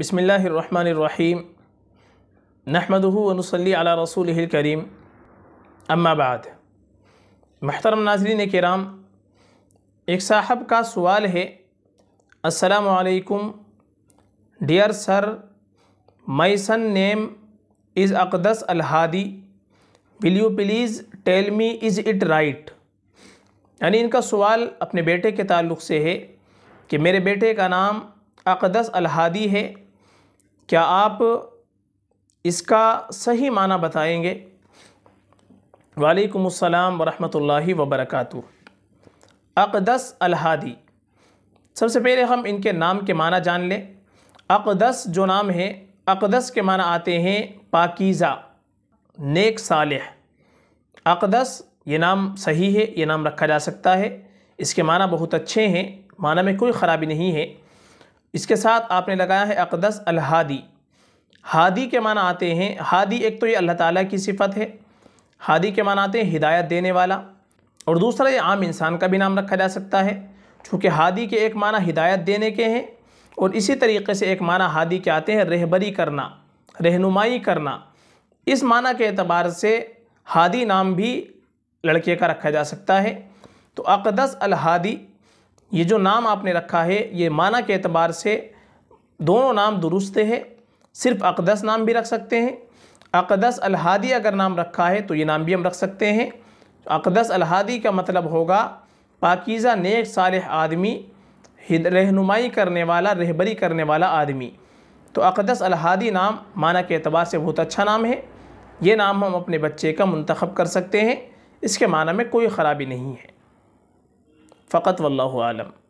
बसमीम नहमदनसली अला रसूल करीम अम्माबाद महतरम नाजरीन कराम एक साहब का सवाल है असलकुम dear sir my son name is Aqdas Alhadi will you please tell me is it right यानी इनका सवाल अपने बेटे के ताल्लुक़ से है कि मेरे बेटे का नाम अकदस अलहादी है क्या आप इसका सही माना बताएंगे वालेकुम अस्सलाम वरहमतुल्लाहि वबरकातु अकदस अलहादी सबसे पहले हम इनके नाम के माना जान लें अकदस जो नाम है अकदस के माना आते हैं पाकीज़ा नेक सालह अकदस ये नाम सही है ये नाम रखा जा सकता है इसके माना बहुत अच्छे हैं माना में कोई ख़राबी नहीं है इसके साथ आपने लगाया है अकदस अलहादी हादी के माना आते हैं हादी एक तो ये अल्लाह ताला की सिफत है हादी के माना आते हैं हिदायत देने वाला और दूसरा ये आम इंसान का भी नाम रखा जा सकता है चूँकि हादी के एक माना हिदायत देने के हैं और इसी तरीके से एक माना हादी के आते हैं रहबरी करना रहनुमाई करना इस माना के अतबार से हादी नाम भी लड़के का रखा जा सकता है तो अकदस अलहादी ये जो नाम आपने रखा है ये माना के अतबार से दोनों नाम दुरुस्त है सिर्फ अकदस नाम भी रख सकते हैं अकदस अलहादी अगर नाम रखा है तो ये नाम भी हम रख सकते हैं अकदस अलहादी का मतलब होगा पाकिज़ा नेक साल आदमी रहनुमाई करने वाला रहबरी करने वाला आदमी तो अकदस अलहादी नाम माना के अतबार से बहुत अच्छा नाम है ये नाम हम अपने बच्चे का मंतखब कर सकते हैं इसके माना में कोई ख़राबी नहीं है فقط والله أعلم